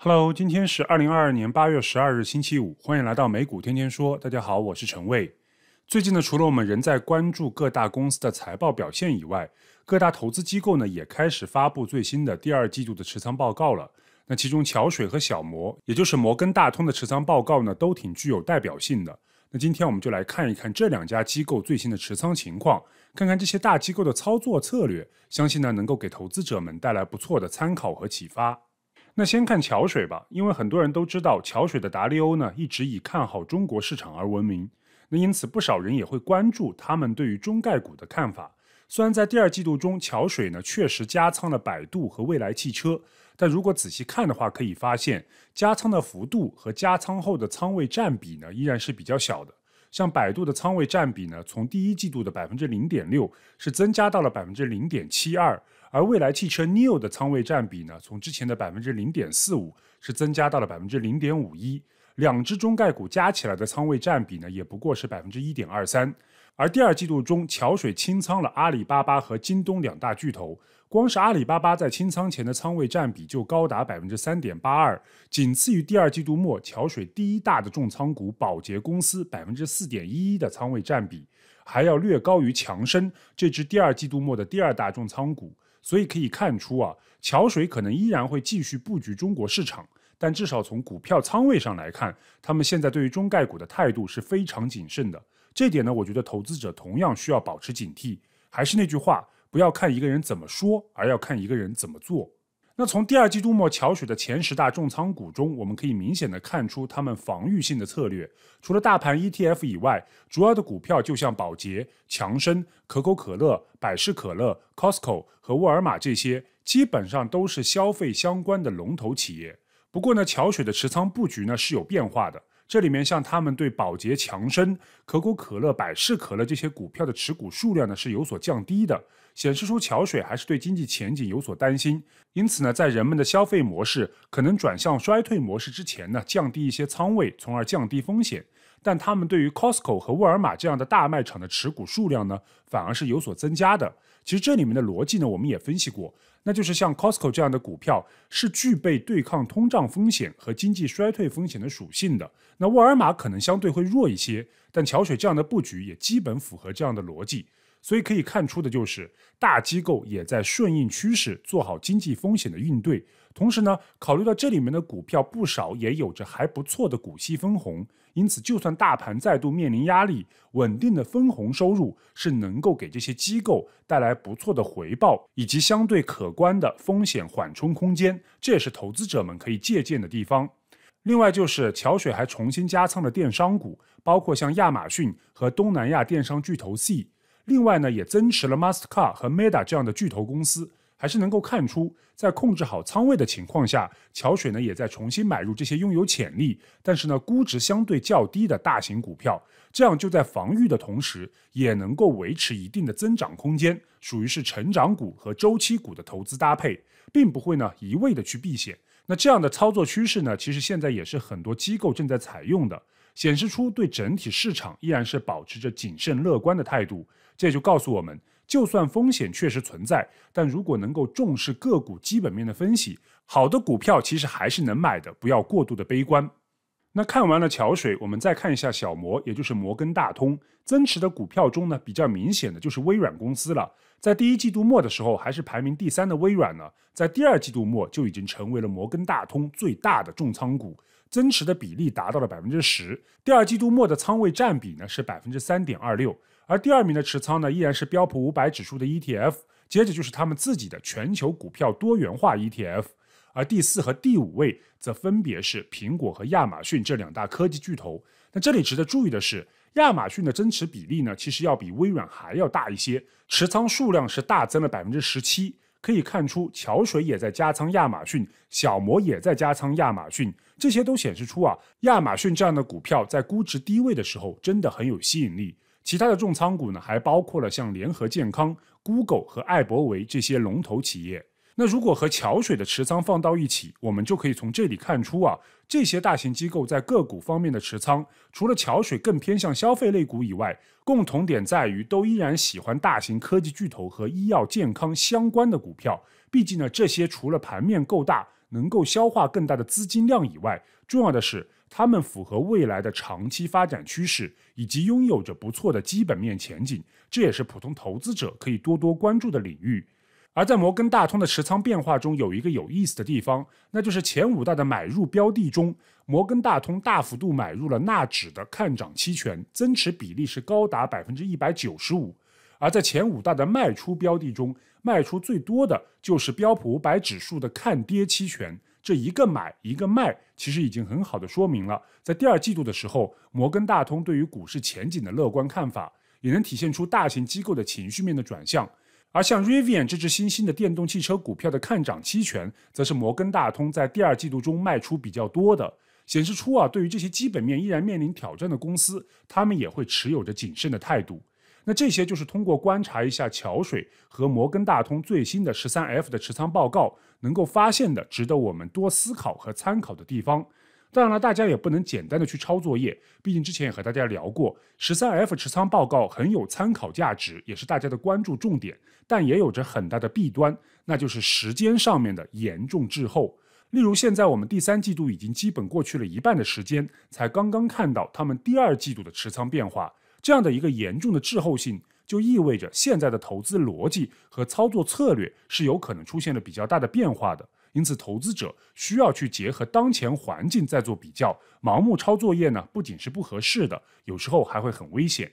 Hello，今天是二零二二年八月十二日星期五，欢迎来到美股天天说。大家好，我是陈卫。最近呢，除了我们仍在关注各大公司的财报表现以外，各大投资机构呢也开始发布最新的第二季度的持仓报告了。那其中桥水和小摩，也就是摩根大通的持仓报告呢，都挺具有代表性的。那今天我们就来看一看这两家机构最新的持仓情况，看看这些大机构的操作策略，相信呢能够给投资者们带来不错的参考和启发。那先看桥水吧，因为很多人都知道桥水的达利欧呢，一直以看好中国市场而闻名。那因此，不少人也会关注他们对于中概股的看法。虽然在第二季度中，桥水呢确实加仓了百度和未来汽车，但如果仔细看的话，可以发现加仓的幅度和加仓后的仓位占比呢，依然是比较小的。像百度的仓位占比呢，从第一季度的百分之零点六，是增加到了百分之零点七二。而未来汽车 Neo 的仓位占比呢，从之前的百分之零点四五是增加到了百分之零点五一，两只中概股加起来的仓位占比呢，也不过是百分之一点二三。而第二季度中，桥水清仓了阿里巴巴和京东两大巨头，光是阿里巴巴在清仓前的仓位占比就高达百分之三点八二，仅次于第二季度末桥水第一大的重仓股宝洁公司百分之四点一一的仓位占比，还要略高于强生这只第二季度末的第二大重仓股。所以可以看出啊，桥水可能依然会继续布局中国市场，但至少从股票仓位上来看，他们现在对于中概股的态度是非常谨慎的。这点呢，我觉得投资者同样需要保持警惕。还是那句话，不要看一个人怎么说，而要看一个人怎么做。那从第二季度末桥水的前十大重仓股中，我们可以明显的看出他们防御性的策略。除了大盘 ETF 以外，主要的股票就像宝洁、强生、可口可乐、百事可乐、Costco 和沃尔玛这些，基本上都是消费相关的龙头企业。不过呢，桥水的持仓布局呢是有变化的。这里面像他们对宝洁、强生、可口可乐、百事可乐这些股票的持股数量呢是有所降低的，显示出桥水还是对经济前景有所担心。因此呢，在人们的消费模式可能转向衰退模式之前呢，降低一些仓位，从而降低风险。但他们对于 Costco 和沃尔玛这样的大卖场的持股数量呢，反而是有所增加的。其实这里面的逻辑呢，我们也分析过，那就是像 Costco 这样的股票是具备对抗通胀风险和经济衰退风险的属性的。那沃尔玛可能相对会弱一些，但桥水这样的布局也基本符合这样的逻辑。所以可以看出的就是，大机构也在顺应趋势，做好经济风险的应对。同时呢，考虑到这里面的股票不少也有着还不错的股息分红，因此就算大盘再度面临压力，稳定的分红收入是能够给这些机构带来不错的回报，以及相对可观的风险缓冲空间。这也是投资者们可以借鉴的地方。另外就是，桥水还重新加仓了电商股，包括像亚马逊和东南亚电商巨头 C。另外呢，也增持了 Mastercard 和 Meta 这样的巨头公司，还是能够看出，在控制好仓位的情况下，桥水呢也在重新买入这些拥有潜力，但是呢估值相对较低的大型股票，这样就在防御的同时，也能够维持一定的增长空间，属于是成长股和周期股的投资搭配，并不会呢一味的去避险。那这样的操作趋势呢，其实现在也是很多机构正在采用的，显示出对整体市场依然是保持着谨慎乐观的态度。这就告诉我们，就算风险确实存在，但如果能够重视个股基本面的分析，好的股票其实还是能买的，不要过度的悲观。那看完了桥水，我们再看一下小摩，也就是摩根大通增持的股票中呢，比较明显的就是微软公司了。在第一季度末的时候，还是排名第三的微软呢，在第二季度末就已经成为了摩根大通最大的重仓股，增持的比例达到了百分之十，第二季度末的仓位占比呢是百分之三点二六。而第二名的持仓呢，依然是标普五百指数的 ETF，接着就是他们自己的全球股票多元化 ETF。而第四和第五位则分别是苹果和亚马逊这两大科技巨头。那这里值得注意的是，亚马逊的增持比例呢，其实要比微软还要大一些，持仓数量是大增了百分之十七。可以看出，桥水也在加仓亚马逊，小摩也在加仓亚马逊，这些都显示出啊，亚马逊这样的股票在估值低位的时候真的很有吸引力。其他的重仓股呢，还包括了像联合健康、Google 和艾伯维这些龙头企业。那如果和桥水的持仓放到一起，我们就可以从这里看出啊，这些大型机构在个股方面的持仓，除了桥水更偏向消费类股以外，共同点在于都依然喜欢大型科技巨头和医药健康相关的股票。毕竟呢，这些除了盘面够大，能够消化更大的资金量以外，重要的是。他们符合未来的长期发展趋势，以及拥有着不错的基本面前景，这也是普通投资者可以多多关注的领域。而在摩根大通的持仓变化中，有一个有意思的地方，那就是前五大的买入标的中，摩根大通大幅度买入了纳指的看涨期权，增持比例是高达百分之一百九十五。而在前五大的卖出标的中，卖出最多的就是标普五百指数的看跌期权。这一个买一个卖，其实已经很好的说明了，在第二季度的时候，摩根大通对于股市前景的乐观看法，也能体现出大型机构的情绪面的转向。而像 Rivian 这只新兴的电动汽车股票的看涨期权，则是摩根大通在第二季度中卖出比较多的，显示出啊，对于这些基本面依然面临挑战的公司，他们也会持有着谨慎的态度。那这些就是通过观察一下桥水和摩根大通最新的十三 F 的持仓报告，能够发现的值得我们多思考和参考的地方。当然了，大家也不能简单的去抄作业，毕竟之前也和大家聊过，十三 F 持仓报告很有参考价值，也是大家的关注重点，但也有着很大的弊端，那就是时间上面的严重滞后。例如，现在我们第三季度已经基本过去了一半的时间，才刚刚看到他们第二季度的持仓变化。这样的一个严重的滞后性，就意味着现在的投资逻辑和操作策略是有可能出现了比较大的变化的。因此，投资者需要去结合当前环境再做比较，盲目抄作业呢，不仅是不合适的，有时候还会很危险。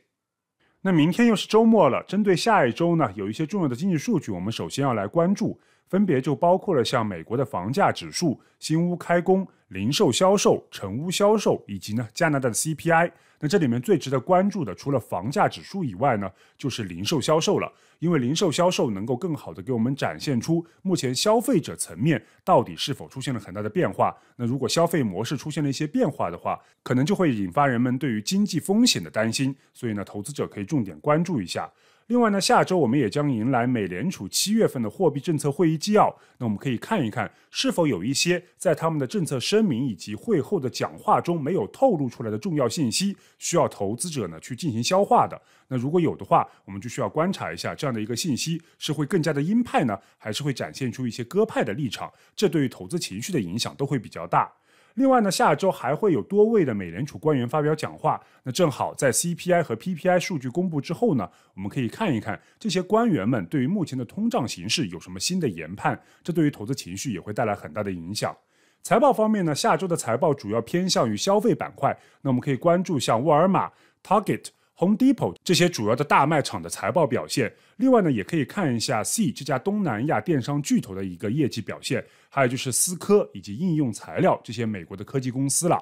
那明天又是周末了，针对下一周呢，有一些重要的经济数据，我们首先要来关注。分别就包括了像美国的房价指数、新屋开工、零售销售、成屋销售，以及呢加拿大的 CPI。那这里面最值得关注的，除了房价指数以外呢，就是零售销售了。因为零售销售能够更好的给我们展现出目前消费者层面到底是否出现了很大的变化。那如果消费模式出现了一些变化的话，可能就会引发人们对于经济风险的担心。所以呢，投资者可以重点关注一下。另外呢，下周我们也将迎来美联储七月份的货币政策会议纪要，那我们可以看一看是否有一些在他们的政策声明以及会后的讲话中没有透露出来的重要信息，需要投资者呢去进行消化的。那如果有的话，我们就需要观察一下这样的一个信息是会更加的鹰派呢，还是会展现出一些鸽派的立场，这对于投资情绪的影响都会比较大。另外呢，下周还会有多位的美联储官员发表讲话，那正好在 CPI 和 PPI 数据公布之后呢，我们可以看一看这些官员们对于目前的通胀形势有什么新的研判，这对于投资情绪也会带来很大的影响。财报方面呢，下周的财报主要偏向于消费板块，那我们可以关注像沃尔玛、Target。Home Depot 这些主要的大卖场的财报表现，另外呢，也可以看一下 C 这家东南亚电商巨头的一个业绩表现，还有就是思科以及应用材料这些美国的科技公司了。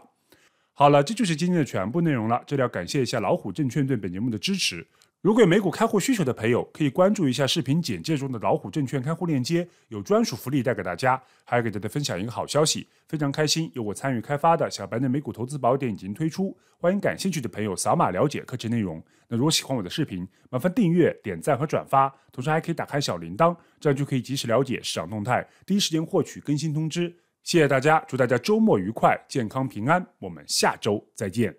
好了，这就是今天的全部内容了。这里要感谢一下老虎证券对本节目的支持。如果有美股开户需求的朋友，可以关注一下视频简介中的老虎证券开户链接，有专属福利带给大家。还要给大家分享一个好消息，非常开心，有我参与开发的小白的美股投资宝典已经推出，欢迎感兴趣的朋友扫码了解课程内容。那如果喜欢我的视频，麻烦订阅、点赞和转发，同时还可以打开小铃铛，这样就可以及时了解市场动态，第一时间获取更新通知。谢谢大家，祝大家周末愉快、健康平安，我们下周再见。